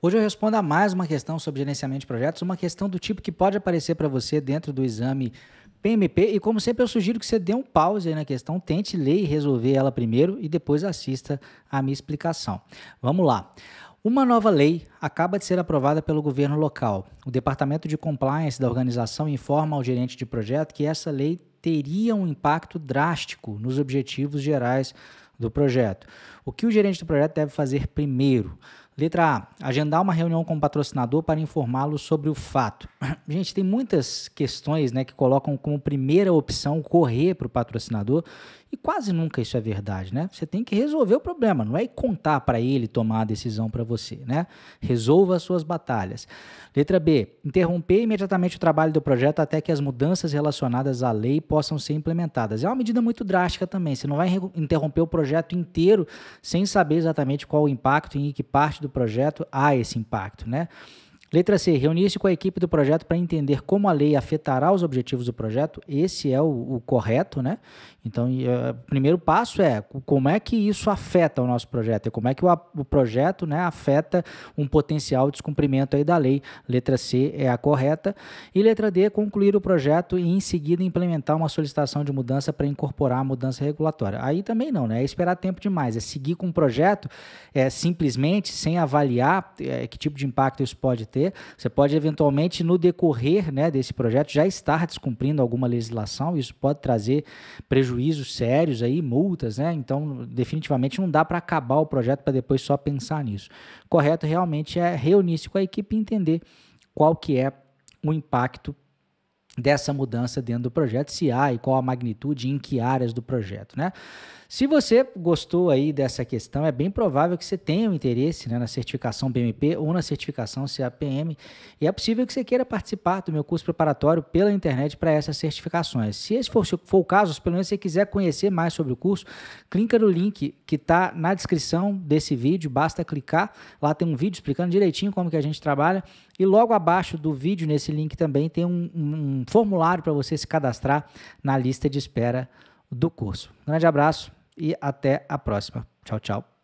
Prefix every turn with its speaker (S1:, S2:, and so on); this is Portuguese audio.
S1: Hoje eu respondo a mais uma questão sobre gerenciamento de projetos, uma questão do tipo que pode aparecer para você dentro do exame PMP. E como sempre, eu sugiro que você dê um pause aí na questão, tente ler e resolver ela primeiro e depois assista a minha explicação. Vamos lá. Uma nova lei acaba de ser aprovada pelo governo local. O Departamento de Compliance da organização informa ao gerente de projeto que essa lei teria um impacto drástico nos objetivos gerais do projeto. O que o gerente do projeto deve fazer primeiro? Letra A. Agendar uma reunião com o patrocinador para informá-lo sobre o fato. Gente, tem muitas questões né, que colocam como primeira opção correr para o patrocinador e quase nunca isso é verdade, né? Você tem que resolver o problema, não é contar para ele tomar a decisão para você, né? Resolva as suas batalhas. Letra B. Interromper imediatamente o trabalho do projeto até que as mudanças relacionadas à lei possam ser implementadas. É uma medida muito drástica também. Você não vai interromper o projeto inteiro sem saber exatamente qual o impacto e em que parte do do projeto há esse impacto, né? Letra C. Reunir-se com a equipe do projeto para entender como a lei afetará os objetivos do projeto. Esse é o, o correto, né? Então, o eh, primeiro passo é como é que isso afeta o nosso projeto e como é que o, o projeto né, afeta um potencial descumprimento aí da lei. Letra C é a correta. E letra D, concluir o projeto e em seguida implementar uma solicitação de mudança para incorporar a mudança regulatória. Aí também não, né? É esperar tempo demais. É seguir com o projeto é, simplesmente sem avaliar é, que tipo de impacto isso pode ter ter. Você pode eventualmente no decorrer né, desse projeto já estar descumprindo alguma legislação, isso pode trazer prejuízos sérios aí, multas, né? Então, definitivamente não dá para acabar o projeto para depois só pensar nisso. Correto realmente é reunir-se com a equipe e entender qual que é o impacto dessa mudança dentro do projeto, se há e qual a magnitude e em que áreas do projeto, né? Se você gostou aí dessa questão, é bem provável que você tenha um interesse né, na certificação BMP ou na certificação CAPM e é possível que você queira participar do meu curso preparatório pela internet para essas certificações. Se esse for, se for o caso, se pelo menos você quiser conhecer mais sobre o curso, clica no link que está na descrição desse vídeo, basta clicar, lá tem um vídeo explicando direitinho como que a gente trabalha e logo abaixo do vídeo, nesse link também, tem um, um formulário para você se cadastrar na lista de espera do curso. grande abraço e até a próxima. Tchau, tchau.